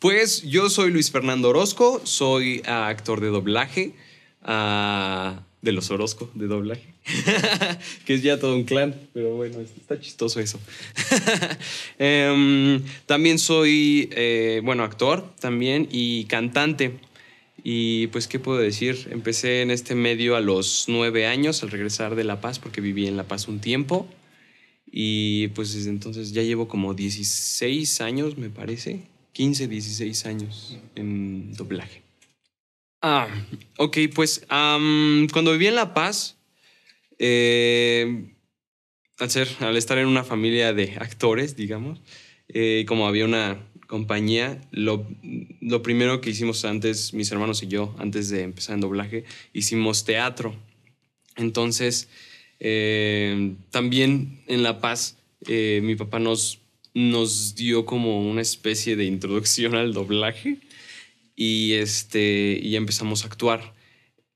Pues yo soy Luis Fernando Orozco, soy ah, actor de doblaje, ah, de los Orozco, de doblaje, que es ya todo un clan, pero bueno, está chistoso eso. Em, también soy, eh, bueno, actor también y cantante. Y pues, ¿qué puedo decir? Empecé en este medio a los nueve años, al regresar de La Paz, porque viví en La Paz un tiempo. Y pues desde entonces ya llevo como 16 años, me parece, 15, 16 años en doblaje. Ah, ok, pues cuando viví en La Paz, eh, al, al estar en una familia de actores, digamos, eh, como había una compañía, lo, primero que hicimos antes, mis hermanos y yo, antes de empezar en doblaje, hicimos teatro. Entonces, eh, también en La Paz, mi papá nos nos dio como una especie de introducción al doblaje y, este, y empezamos a actuar.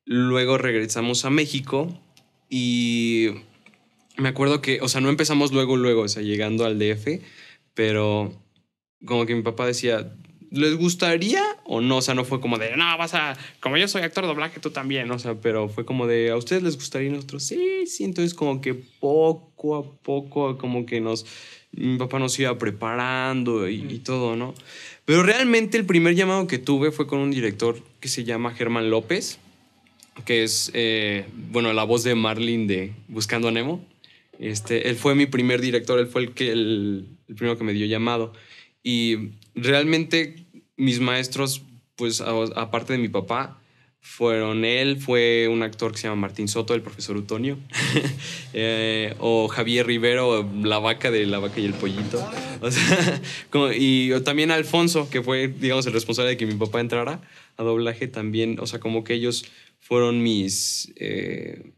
Luego regresamos a México y me acuerdo que, o sea, no empezamos luego, luego, o sea, llegando al DF, pero como que mi papá decía, ¿les gustaría o no, o sea, no fue como de, no, vas a, como yo soy actor de doblaje, tú también, o sea, pero fue como de, ¿a ustedes les gustaría y nosotros? Sí, sí, entonces como que poco a poco, como que nos, mi papá nos iba preparando y, todo, ¿no? Pero realmente el primer llamado que tuve fue con un director que se llama Germán López, que es, eh, bueno, la voz de Marlin de Buscando a Nemo. Este, él fue mi primer director, él fue el, que, el primero que me dio llamado. Y realmente mis maestros, pues aparte de mi papá, fueron él, fue un actor que se llama Martín Soto, el profesor Utonio, eh, o Javier Rivero, la vaca de la vaca y el pollito, o y también Alfonso, que fue, digamos, el responsable de que mi papá entrara a doblaje también, o sea, como que ellos fueron mis... Eh,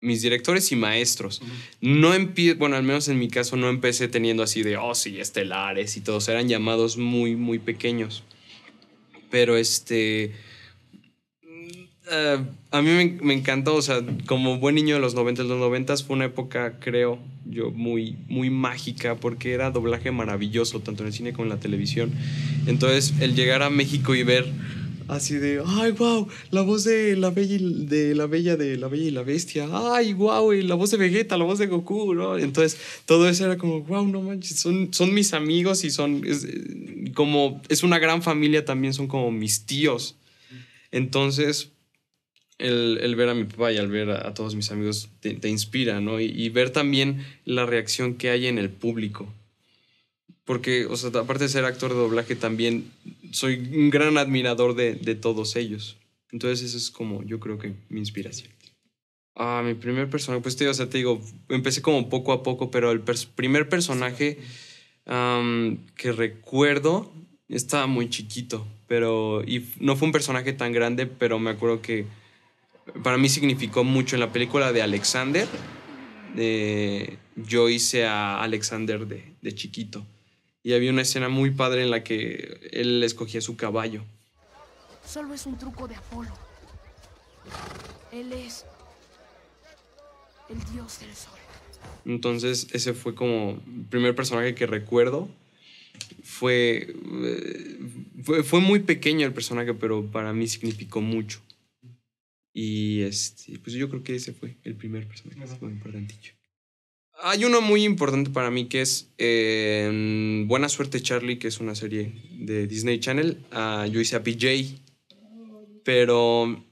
mis directores y maestros. No empie bueno, al menos en mi caso no empecé teniendo así de, oh, sí, estelares y todos, eran llamados muy, muy pequeños. Pero este... Mm, eh, a mí me, me, encantó, o sea, como buen niño de los 90, los 90 fue una época, creo yo, muy, muy mágica, porque era doblaje maravilloso, tanto en el cine como en la televisión. Entonces, el llegar a México y ver así de, ay, wow, la voz de la bella, y, de la bella, de la bella y la bestia, ay, wow, y la voz de Vegeta, la voz de Goku, ¿no? Entonces, todo eso era como, wow, no manches, son, son mis amigos y son, eh, como, es una gran familia también, son como mis tíos. Entonces, el, ver a mi papá y al ver a, todos mis amigos te, inspira, ¿no? Y, y ver también la reacción que hay en el público porque, o sea, aparte de ser actor de doblaje, también soy un gran admirador de, todos ellos. Entonces eso es como yo creo que mi inspiración. Ah, mi primer personaje, pues te digo, empecé como poco a poco, pero el primer personaje que recuerdo estaba muy chiquito, pero y no fue un personaje tan grande, pero me acuerdo que para mí significó mucho en la película de Alexander. yo hice a Alexander de chiquito y había una escena muy padre en la que él escogía su caballo. Solo es un truco de Apolo. Él es el dios del sol. Entonces ese fue como el primer personaje que recuerdo. Fue, eh, fue, muy pequeño el personaje, pero para mí significó mucho. Y este, pues yo creo que ese fue el primer personaje, muy Hay uno muy importante para mí que es eh, Buena Suerte Charlie, que es una serie de Disney Channel, ah, yo hice a PJ. Pero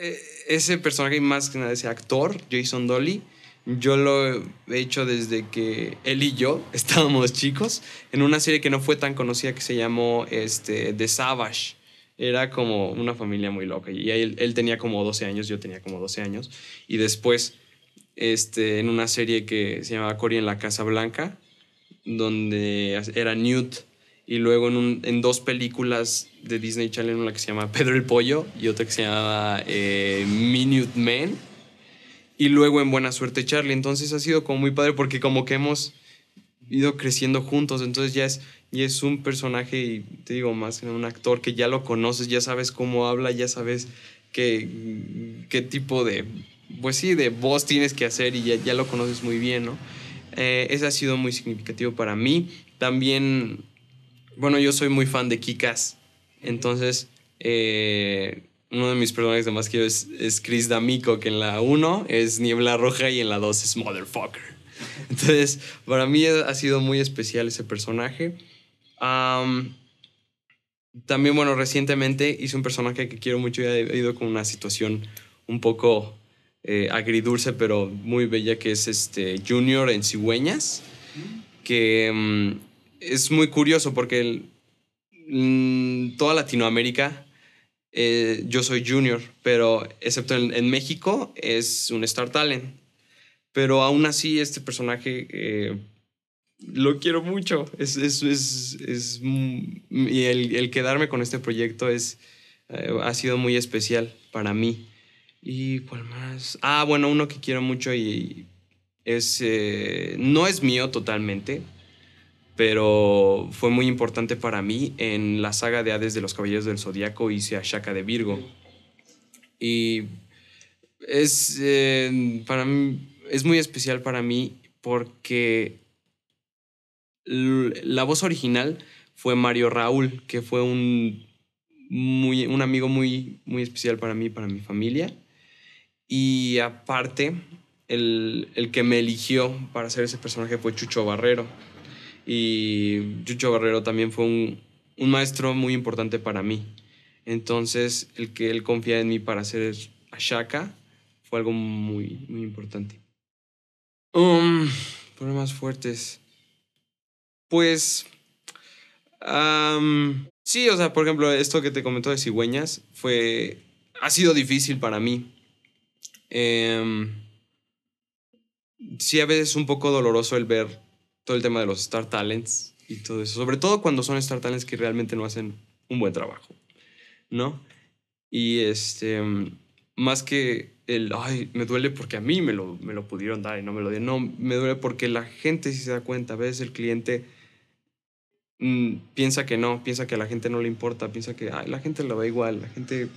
eh, ese personaje, más que nada ese actor, Jason Dolly, yo lo he hecho desde que él y yo estábamos chicos en una serie que no fue tan conocida que se llamó este, The Savage. Era como una familia muy loca y él, tenía como 12 años, yo tenía como 12 años. Y después, este, en una serie que se llamaba Cory en la Casa Blanca, donde era Newt, y luego en, dos películas de Disney Channel, una que se llama Pedro el Pollo y otra que se llamaba eh, Minute Man, y luego en Buena Suerte Charlie. Entonces ha sido como muy padre porque como que hemos ido creciendo juntos, entonces ya es, es un personaje, y te digo, más que un actor que ya lo conoces, ya sabes cómo habla, ya sabes qué, qué tipo de, pues sí, de voz tienes que hacer y ya, ya lo conoces muy bien, ¿no? Eh, ese ha sido muy significativo para mí. También, bueno, yo soy muy fan de Kikas. Entonces, eh, uno de mis personajes de más que es, Chris D'Amico, que en la 1 es Niebla Roja y en la 2 es Motherfucker. Entonces, para mí ha sido muy especial ese personaje. también, bueno, recientemente hice un personaje que quiero mucho y ha ido con una situación un poco eh, agridulce, pero muy bella, que es este Junior en Cigüeñas, que mm, es muy curioso porque mm, toda Latinoamérica, eh, yo soy Junior, pero excepto en, México es un Star Talent. Pero aún así este personaje eh, lo quiero mucho. Es, es, mm, y el, el, quedarme con este proyecto es, ha sido muy especial para mí. ¿Y cuál más? Ah, bueno, uno que quiero mucho y es, eh, no es mío totalmente, pero fue muy importante para mí. En la saga de Hades de los Caballeros del Zodíaco y se Shaka de Virgo. Y es, eh, para es muy especial para mí porque la voz original fue Mario Raúl, que fue un, muy, un amigo muy, muy especial para mí, para mi familia. Y aparte, el, que me eligió para ser ese personaje fue Chucho Barrero. Y Chucho Barrero también fue un, maestro muy importante para mí. Entonces, el que él confía en mí para hacer Ashaka fue algo muy, muy importante. Um, problemas fuertes. Pues. sí, o sea, por ejemplo, esto que te comentó de cigüeñas fue. Ha sido difícil para mí Em, sí, a veces es un poco doloroso el ver todo el tema de los Star Talents y todo eso. Sobre todo cuando son Star Talents que realmente no hacen un buen trabajo, ¿no? Y este, más que el, ay, me duele porque a mí me lo, me lo pudieron dar y no me lo dieron. No, me duele porque la gente si se da cuenta. A veces el cliente Mm, piensa que no, piensa que a la gente no le importa, piensa que la gente lo va igual, la gente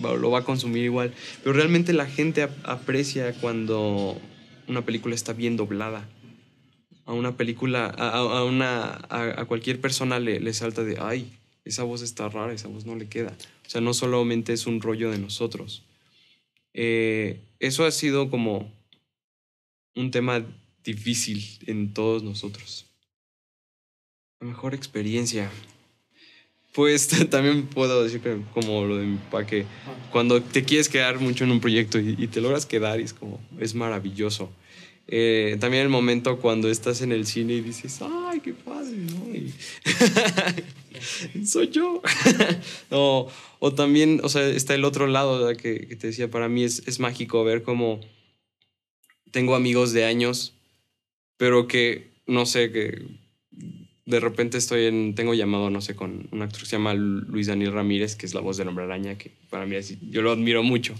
lo va a consumir igual. Pero realmente la gente aprecia cuando una película está bien doblada. A una película, a, a cualquier persona le, salta de, ay, esa voz está rara, esa voz no le queda. O sea, no solamente es un rollo de nosotros. Eh, eso ha sido como un tema difícil en todos nosotros. Mejor experiencia. Pues también puedo decir que como lo de mi que cuando te quieres quedar mucho en un proyecto y, te logras quedar, es como, es maravilloso. Eh, también el momento cuando estás en el cine y dices, ay, qué padre, soy yo. o también, o sea, está el otro lado que, te decía, para mí es, es mágico ver cómo tengo amigos de años, pero que, no sé, que de repente estoy en, tengo llamado, no sé, con un actor que se llama Luis Daniel Ramírez, que es la voz del hombre araña, que para mí así yo lo admiro mucho.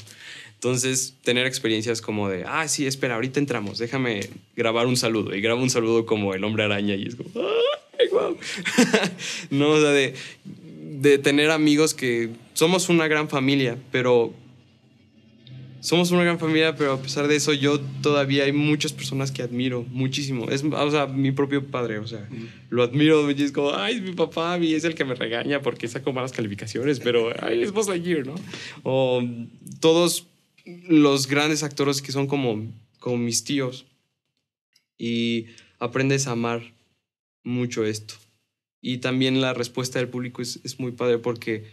Entonces, tener experiencias como de, ah, sí, espera, ahorita entramos, déjame grabar un saludo. Y grabo un saludo como el hombre araña y es como, no, o sea, de, de tener amigos que somos una gran familia, pero somos una gran familia, pero a pesar de eso yo todavía hay muchas personas que admiro muchísimo. Es, o sea, mi propio padre, o sea, lo admiro, es como, ay, es mi papá, y es el que me regaña porque saco malas calificaciones, pero ay, es vos Lightyear, ¿no? O todos los grandes actores que son como, como mis tíos. Y aprendes a amar mucho esto. Y también la respuesta del público es, es muy padre porque...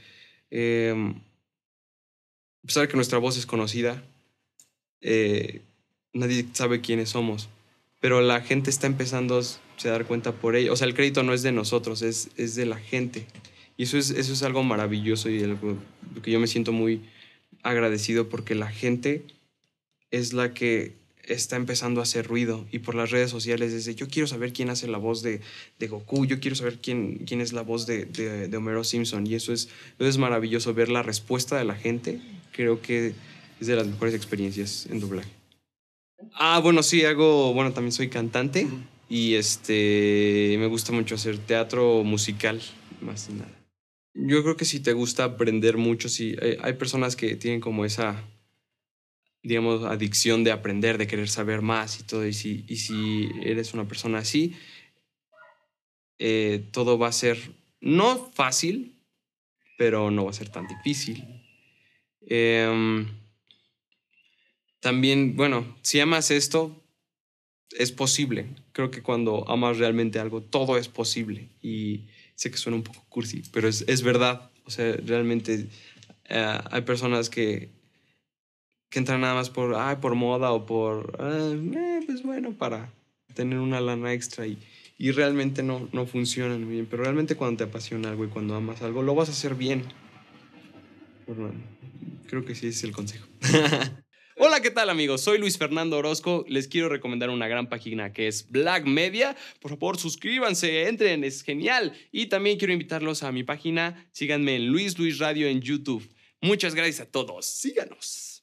Em, a pesar de que nuestra voz es conocida, eh, nadie sabe quiénes somos. Pero la gente está empezando a dar cuenta por ello. O sea, el crédito no es de nosotros, es, es de la gente. Y eso es, eso es algo maravilloso y algo que yo me siento muy agradecido porque la gente es la que está empezando a hacer ruido y por las redes sociales desde yo quiero saber quién hace la voz de, de Goku, yo quiero saber quién, quién es la voz de, de, Homero Simpson y eso es, eso es maravilloso ver la respuesta de la gente creo que es de las mejores experiencias en doblaje. Ah, bueno, sí, hago, bueno, también soy cantante y este, me gusta mucho hacer teatro musical, más que nada. Yo creo que si te gusta aprender mucho, si eh, hay, personas que tienen como esa, digamos, adicción de aprender, de querer saber más y todo, y si, y si eres una persona así, eh, todo va a ser no fácil, pero no va a ser tan difícil. Em, también, bueno, si amas esto, es posible. Creo que cuando amas realmente algo, todo es posible. Y sé que suena un poco cursi, pero es, es verdad. O sea, realmente eh, hay personas que, que entran nada más por, ay, por moda o por, ah, eh, pues bueno, para tener una lana extra y, y realmente no, no funcionan muy bien. Pero realmente cuando te apasiona algo y cuando amas algo, lo vas a hacer bien. Creo que sí es el consejo. Hola, ¿qué tal amigos? Soy Luis Fernando Orozco. Les quiero recomendar una gran página que es Black Media. Por favor, suscríbanse, entren, es genial. Y también quiero invitarlos a mi página. Síganme en Luis Luis Radio en YouTube. Muchas gracias a todos. Síganos.